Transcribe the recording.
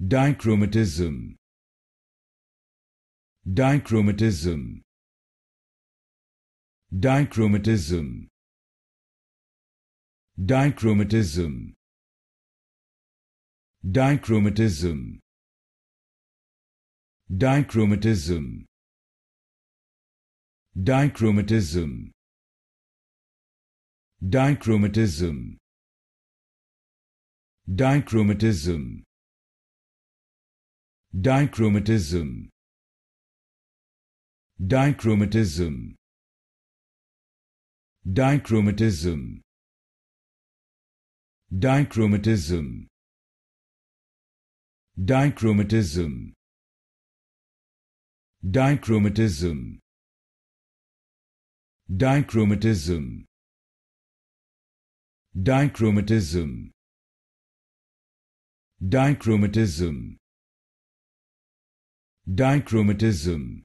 dichromatism dichromatism dichromatism dichromatism dichromatism dichromatism dichromatism dichromatism dichromatism dichromatism dichromatism dichromatism dichromatism dichromatism dichromatism dichromatism dichromatism dichromatism dichromatism